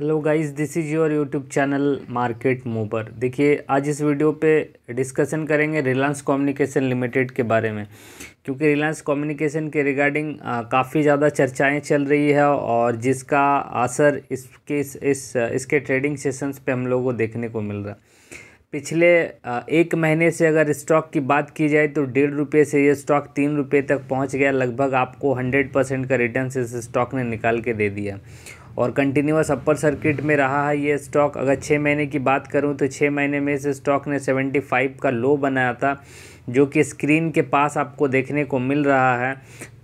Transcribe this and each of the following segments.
hello guys this is your YouTube channel market mover देखिए आज इस वीडियो पे डिस्कशन करेंगे रिलायंस कम्युनिकेशन लिमिटेड के बारे में क्योंकि रिलायंस कम्युनिकेशन के रिगार्डिंग काफ़ी ज़्यादा चर्चाएं चल रही है और जिसका असर इसके इस, इस इसके ट्रेडिंग सेशंस पे हम लोगों को देखने को मिल रहा पिछले एक महीने से अगर स्टॉक की बात की जाए तो डेढ़ रुपये से ये स्टॉक तीन रुपये तक पहुँच गया लगभग आपको हंड्रेड परसेंट का रिटर्न इस स्टॉक ने निकाल के दे दिया और कंटिन्यूस अपर सर्किट में रहा है ये स्टॉक अगर छः महीने की बात करूँ तो छः महीने में इस स्टॉक ने सेवेंटी फाइव का लो बनाया था जो कि स्क्रीन के पास आपको देखने को मिल रहा है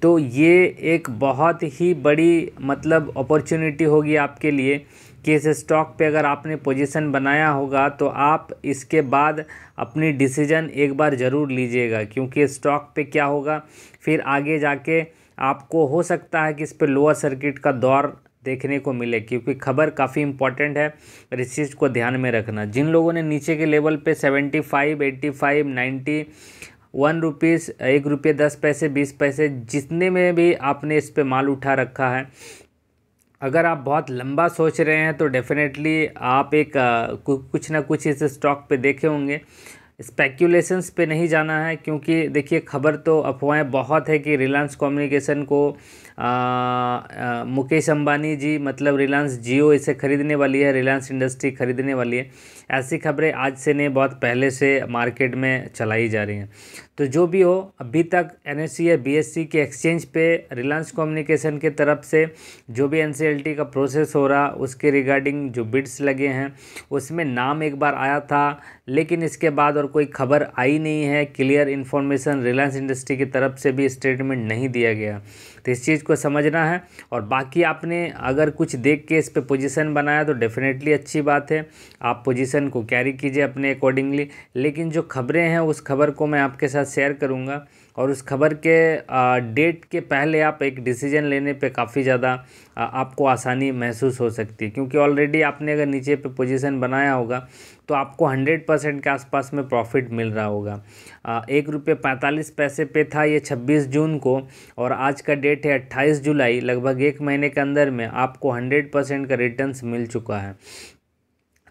तो ये एक बहुत ही बड़ी मतलब अपॉर्चुनिटी होगी आपके लिए कि इस स्टॉक पे अगर आपने पोजीशन बनाया होगा तो आप इसके बाद अपनी डिसीजन एक बार ज़रूर लीजिएगा क्योंकि स्टॉक पे क्या होगा फिर आगे जाके आपको हो सकता है कि इस पर लोअर सर्किट का दौर देखने को मिले क्योंकि खबर काफ़ी इंपॉर्टेंट है और इस चीज़ को ध्यान में रखना जिन लोगों ने नीचे के लेवल पे seventy five eighty five ninety one rupees एक रुपये दस पैसे बीस पैसे जितने में भी आपने इस पर माल उठा रखा है अगर आप बहुत लंबा सोच रहे हैं तो डेफिनेटली आप एक कुछ ना कुछ इस स्टॉक पर देखे होंगे स्पेक्यूलेशंस पे नहीं जाना है क्योंकि देखिए खबर तो अफवाहें बहुत है कि रिलायंस कम्युनिकेशन को आ, आ, मुकेश अंबानी जी मतलब रिलायंस जियो इसे खरीदने वाली है रिलायंस इंडस्ट्री खरीदने वाली है ऐसी खबरें आज से नहीं बहुत पहले से मार्केट में चलाई जा रही हैं तो जो भी हो अभी तक एन e या बी e के एक्सचेंज पे रिलायंस कम्युनिकेशन के तरफ से जो भी एन का प्रोसेस हो रहा उसके रिगार्डिंग जो बिड्स लगे हैं उसमें नाम एक बार आया था लेकिन इसके बाद और पर कोई खबर आई नहीं है क्लियर इन्फॉर्मेशन रिलायंस इंडस्ट्री की तरफ से भी स्टेटमेंट नहीं दिया गया तो इस चीज़ को समझना है और बाकी आपने अगर कुछ देख के इस पर पोजीशन बनाया तो डेफिनेटली अच्छी बात है आप पोजीशन को कैरी कीजिए अपने अकॉर्डिंगली लेकिन जो खबरें हैं उस खबर को मैं आपके साथ शेयर करूँगा और उस खबर के डेट के पहले आप एक डिसीजन लेने पे काफ़ी ज़्यादा आपको आसानी महसूस हो सकती है क्योंकि ऑलरेडी आपने अगर नीचे पे पोजीशन बनाया होगा तो आपको हंड्रेड परसेंट के आसपास में प्रॉफिट मिल रहा होगा एक रुपये पैंतालीस पैसे पे था ये छब्बीस जून को और आज का डेट है अट्ठाईस जुलाई लगभग एक महीने के अंदर में आपको हंड्रेड परसेंट का रिटर्न्स मिल चुका है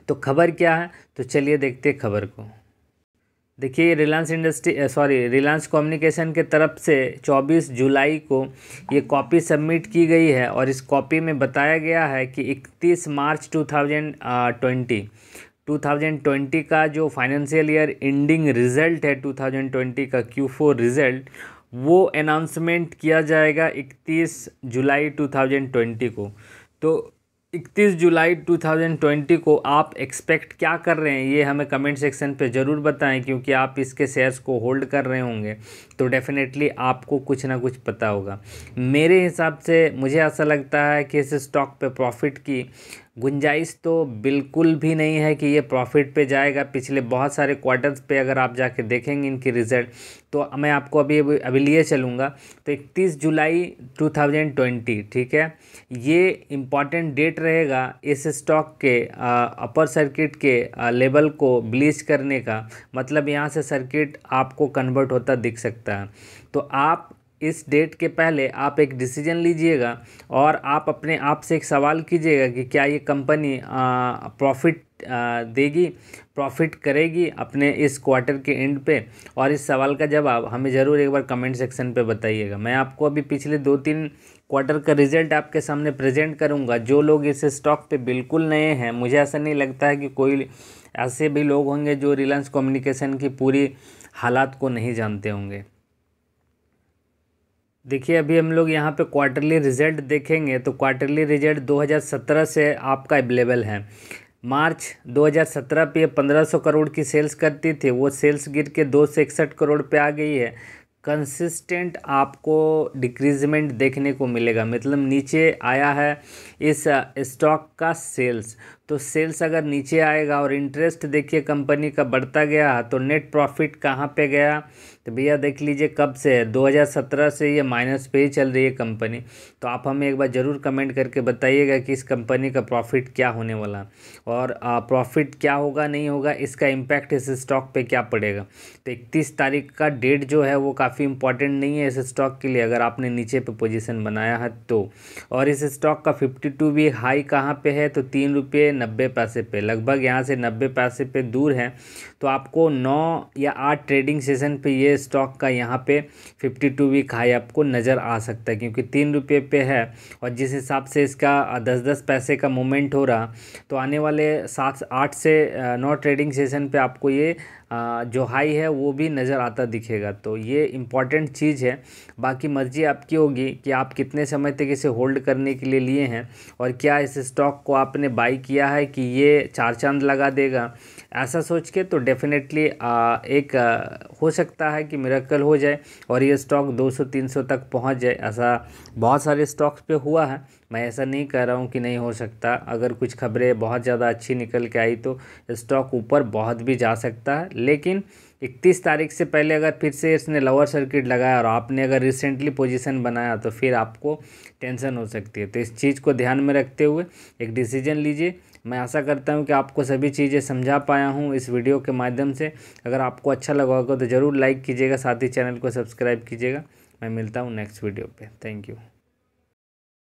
तो खबर क्या है तो चलिए देखते खबर को देखिए Reliance industry sorry Reliance communication के तरफ से 24 जुलाई को ये कॉपी सबमिट की गई है और इस कॉपी में बताया गया है कि 31 मार्च 2020 2020 का जो फाइनेंशियल ईयर एंडिंग रिजल्ट है 2020 का Q4 रिजल्ट वो अनाउंसमेंट किया जाएगा 31 जुलाई 2020 को तो 31 जुलाई 2020 को आप एक्सपेक्ट क्या कर रहे हैं ये हमें कमेंट सेक्शन पे ज़रूर बताएं क्योंकि आप इसके शेयर्स को होल्ड कर रहे होंगे तो डेफ़िनेटली आपको कुछ ना कुछ पता होगा मेरे हिसाब से मुझे ऐसा लगता है कि इस स्टॉक पे प्रॉफिट की गुंजाइश तो बिल्कुल भी नहीं है कि ये प्रॉफिट पे जाएगा पिछले बहुत सारे क्वार्टर्स पे अगर आप जाके देखेंगे इनकी रिज़ल्ट तो मैं आपको अभी अभी लिए चलूँगा तो इकतीस जुलाई 2020 ठीक है ये इम्पॉर्टेंट डेट रहेगा इस स्टॉक के अपर सर्किट के लेवल को ब्लीच करने का मतलब यहाँ से सर्किट आपको कन्वर्ट होता दिख सकता है तो आप इस डेट के पहले आप एक डिसीजन लीजिएगा और आप अपने आप से एक सवाल कीजिएगा कि क्या ये कंपनी प्रॉफिट देगी प्रॉफिट करेगी अपने इस क्वार्टर के एंड पे और इस सवाल का जवाब हमें ज़रूर एक बार कमेंट सेक्शन पे बताइएगा मैं आपको अभी पिछले दो तीन क्वार्टर का रिजल्ट आपके सामने प्रेजेंट करूंगा जो लोग इस स्टॉक पे बिल्कुल नए हैं मुझे ऐसा नहीं लगता है कि कोई ऐसे भी लोग होंगे जो रिलायंस कम्युनिकेशन की पूरी हालात को नहीं जानते होंगे देखिए अभी हम लोग यहाँ पे क्वार्टरली रिजल्ट देखेंगे तो क्वार्टरली रिजल्ट 2017 से आपका अवेलेबल है मार्च 2017 पे 1500 करोड़ की सेल्स करती थी वो सेल्स गिर के दो से इकसठ करोड़ पे आ गई है कंसिस्टेंट आपको डिक्रीजमेंट देखने को मिलेगा मतलब नीचे आया है इस स्टॉक का सेल्स तो सेल्स अगर नीचे आएगा और इंटरेस्ट देखिए कंपनी का बढ़ता गया तो नेट प्रॉफिट कहाँ पे गया तो भैया देख लीजिए कब से है 2017 से ये माइनस पे ही चल रही है कंपनी तो आप हमें एक बार ज़रूर कमेंट करके बताइएगा कि इस कंपनी का प्रॉफिट क्या होने वाला और प्रॉफिट क्या होगा नहीं होगा इसका इम्पैक्ट इस स्टॉक पर क्या पड़ेगा तो इकतीस तारीख का डेट जो है वो काफ़ी इंपॉर्टेंट नहीं है इस स्टॉक के लिए अगर आपने नीचे पर पोजिशन बनाया है तो और इस स्टॉक का फिफ्टी टू हाई कहाँ पर है तो तीन रुपये नब्बे पैसे पे लगभग यहाँ से नब्बे पैसे पे दूर है तो आपको नौ या आठ ट्रेडिंग सेशन पे ये स्टॉक का यहाँ पे फिफ्टी टू वीक हाई आपको नज़र आ सकता है क्योंकि तीन रुपये पे है और जिस हिसाब से इसका दस दस पैसे का मूवमेंट हो रहा तो आने वाले सात आठ से नौ ट्रेडिंग सेशन पर आपको ये जो हाई है वो भी नज़र आता दिखेगा तो ये इम्पॉर्टेंट चीज़ है बाकी मर्जी आपकी होगी कि आप कितने समय तक इसे होल्ड करने के लिए लिए हैं और क्या इस स्टॉक को आपने बाई किया है कि ये चार चांद लगा देगा ऐसा सोच के तो डेफिनेटली एक हो सकता है कि मिरकल हो जाए और ये स्टॉक 200-300 तक पहुंच जाए ऐसा बहुत सारे स्टॉक्स पे हुआ है मैं ऐसा नहीं कह रहा हूँ कि नहीं हो सकता अगर कुछ खबरें बहुत ज़्यादा अच्छी निकल के आई तो स्टॉक ऊपर बहुत भी जा सकता है लेकिन इकतीस तारीख से पहले अगर फिर से इसने लोअर सर्किट लगाया और आपने अगर रिसेंटली पोजीशन बनाया तो फिर आपको टेंशन हो सकती है तो इस चीज़ को ध्यान में रखते हुए एक डिसीजन लीजिए मैं आशा करता हूँ कि आपको सभी चीज़ें समझा पाया हूँ इस वीडियो के माध्यम से अगर आपको अच्छा लगा होगा तो ज़रूर लाइक कीजिएगा साथ ही चैनल को सब्सक्राइब कीजिएगा मैं मिलता हूँ नेक्स्ट वीडियो पे थैंक यू